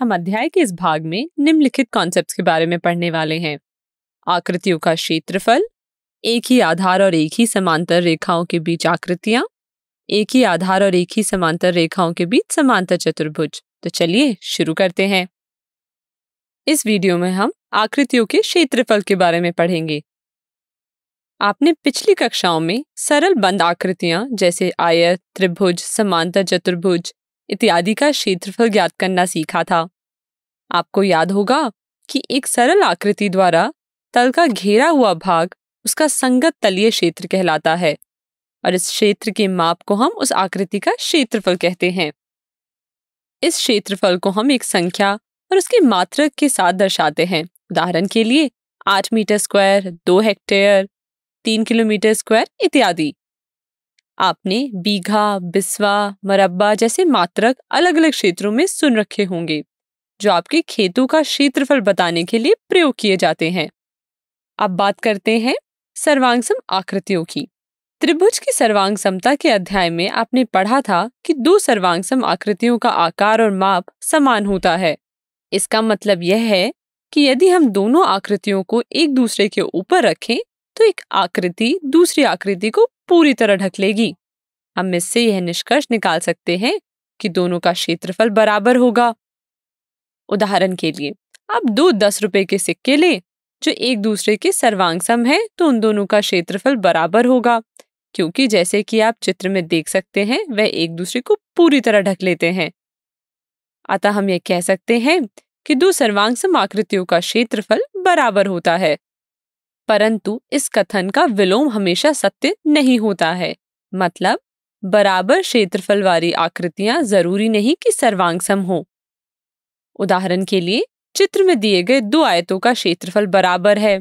हम अध्याय के इस भाग में निम्नलिखित कॉन्सेप्ट्स के बारे में पढ़ने वाले हैं आकृतियों का क्षेत्रफल एक ही आधार और एक ही समांतर रेखाओं के बीच आकृतियां एक ही आधार और एक ही समांतर रेखाओं के बीच समांतर चतुर्भुज तो चलिए शुरू करते हैं इस वीडियो में हम आकृतियों के क्षेत्रफल के बारे में पढ़ेंगे आपने पिछली कक्षाओं में सरल बंद आकृतियां जैसे आयत त्रिभुज समांतर चतुर्भुज इत्यादि का क्षेत्रफल ज्ञात करना सीखा था आपको याद होगा कि एक सरल आकृति द्वारा तल का घेरा हुआ भाग उसका संगत तलीय क्षेत्र कहलाता है और इस क्षेत्र के माप को हम उस आकृति का क्षेत्रफल कहते हैं इस क्षेत्रफल को हम एक संख्या और उसके मात्रक के साथ दर्शाते हैं उदाहरण के लिए आठ मीटर स्क्वायर दो हेक्टेयर तीन किलोमीटर स्क्वायर इत्यादि आपने बीघा बिस्वा मरब्बा जैसे मात्रक अलग अलग क्षेत्रों में सुन रखे होंगे जो आपके खेतों का क्षेत्रफल बताने के लिए प्रयोग किए जाते हैं अब बात करते हैं सर्वांग आकृतियों की त्रिभुज की सर्वांग समता के अध्याय में आपने पढ़ा था कि दो सर्वांग आकृतियों का आकार और माप समान होता है इसका मतलब यह है कि यदि हम दोनों आकृतियों को एक दूसरे के ऊपर रखें तो एक आकृति दूसरी आकृति को पूरी तरह ढक लेगी हम इससे यह निष्कर्ष निकाल सकते हैं कि दोनों का क्षेत्रफल बराबर होगा उदाहरण के लिए आप दो दस रुपए के सिक्के लें जो एक दूसरे के सर्वांग सम है तो उन दोनों का क्षेत्रफल बराबर होगा क्योंकि जैसे कि आप चित्र में देख सकते हैं वह एक दूसरे को पूरी तरह ढक लेते हैं अतः हम यह कह सकते हैं कि दो सर्वांग सम आकृतियों का क्षेत्रफल बराबर होता है परंतु इस कथन का विलोम हमेशा सत्य नहीं होता है मतलब बराबर क्षेत्रफल वाली आकृतियां जरूरी नहीं कि सर्वांग सम हो उदाहरण के लिए चित्र में दिए गए दो आयतों का क्षेत्रफल बराबर है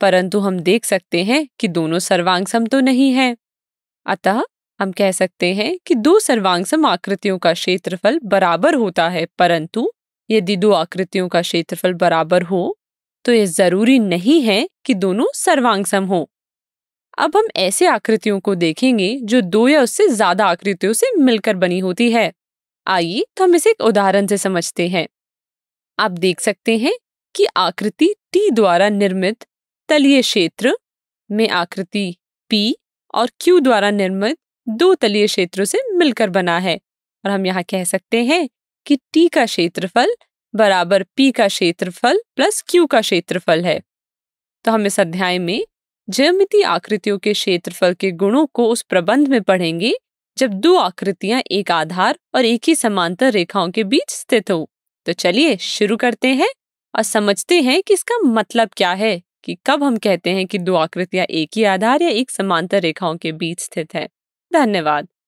परंतु हम देख सकते हैं कि दोनों सर्वांग सम तो नहीं है अतः हम कह सकते हैं कि दो सर्वांग सम आकृतियों का क्षेत्रफल बराबर होता है परंतु यदि दो आकृतियों का क्षेत्रफल बराबर हो तो यह जरूरी नहीं है कि दोनों सर्वांग सम हो अब हम ऐसे आकृतियों को देखेंगे जो दो या उससे ज्यादा आकृतियों से मिलकर बनी होती है आइए हम इसे एक उदाहरण से समझते हैं आप देख सकते हैं कि आकृति टी द्वारा निर्मित तलीय क्षेत्र में आकृति पी और क्यू द्वारा निर्मित दो तलीय क्षेत्रों से मिलकर बना है और हम यहाँ कह सकते हैं कि टी का क्षेत्रफल बराबर पी का क्षेत्रफल प्लस क्यू का क्षेत्रफल है तो हम इस अध्याय में ज्यामिति आकृतियों के क्षेत्रफल के गुणों को उस प्रबंध में पढ़ेंगे जब दो आकृतियां एक आधार और एक ही समांतर रेखाओं के बीच स्थित हो तो चलिए शुरू करते हैं और समझते हैं कि इसका मतलब क्या है कि कब हम कहते हैं कि दो आकृतियां एक ही आधार या एक समांतर रेखाओं के बीच स्थित है धन्यवाद